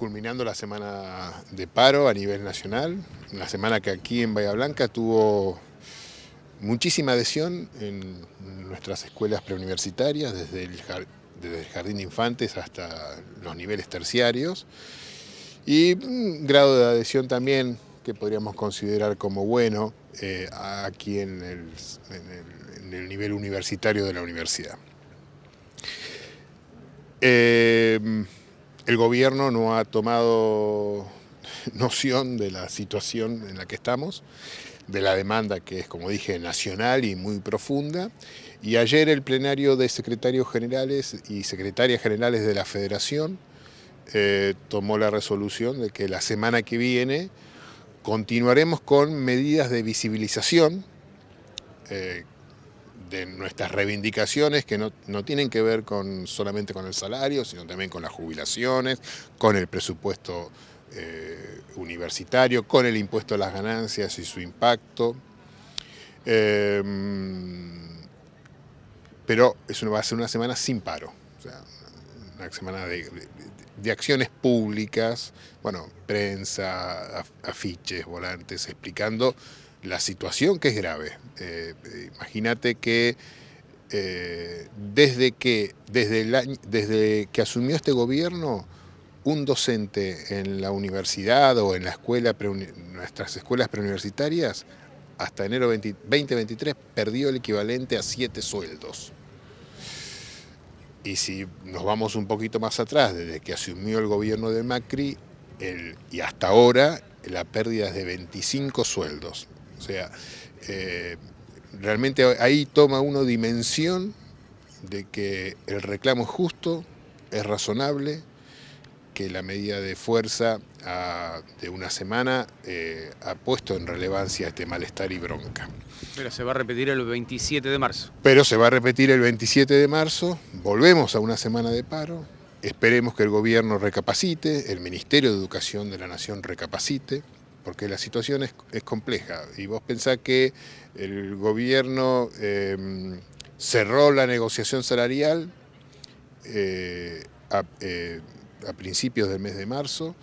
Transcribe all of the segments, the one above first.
culminando la semana de paro a nivel nacional, una semana que aquí en Bahía Blanca tuvo muchísima adhesión en nuestras escuelas preuniversitarias, desde el, desde jardín de infantes hasta los niveles terciarios, y un grado de adhesión también que podríamos considerar como bueno eh, aquí en el, nivel universitario de la universidad. Eh, el gobierno no ha tomado noción de la situación en la que estamos, de la demanda que es, como dije, nacional y muy profunda. Y ayer el plenario de secretarios generales y secretarias generales de la Federación eh, tomó la resolución de que la semana que viene continuaremos con medidas de visibilización eh, de nuestras reivindicaciones que no, tienen que ver con, solamente con el salario, sino también con las jubilaciones, con el presupuesto eh, universitario, con el impuesto a las ganancias y su impacto. Em, pero eso va a ser una semana sin paro, una semana de, de acciones públicas, bueno, prensa, afiches, volantes, explicando la situación que es grave. Eh, imagínate que eh, desde que desde, el, desde que asumió este gobierno un docente en la universidad o en la escuela nuestras escuelas preuniversitarias hasta enero 2023 perdió el equivalente a siete sueldos. Y si nos vamos un poquito más atrás, desde que asumió el gobierno de Macri y hasta ahora, la pérdida es de 25 sueldos. O sea, eh, realmente ahí toma uno dimensión de que el reclamo es justo, es razonable, que la medida de fuerza ah, de una semana eh, ha puesto en relevancia este malestar y bronca. Pero se va a repetir el 27 de marzo. Pero se va a repetir el 27 de marzo, volvemos a una semana de paro, esperemos que el gobierno recapacite, el Ministerio de Educación de la Nación recapacite porque la situación es, compleja. Y vos pensás que el gobierno em, cerró la negociación salarial eh, eh, a, principios del mes de marzo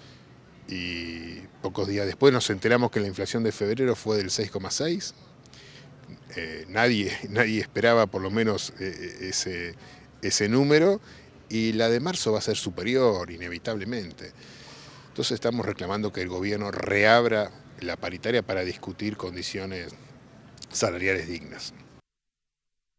y pocos días después nos enteramos que la inflación de febrero fue del 6,6. Eh, nadie, esperaba por lo menos ese número y la de marzo va a ser superior inevitablemente. Entonces estamos reclamando que el gobierno reabra la paritaria para discutir condiciones salariales dignas.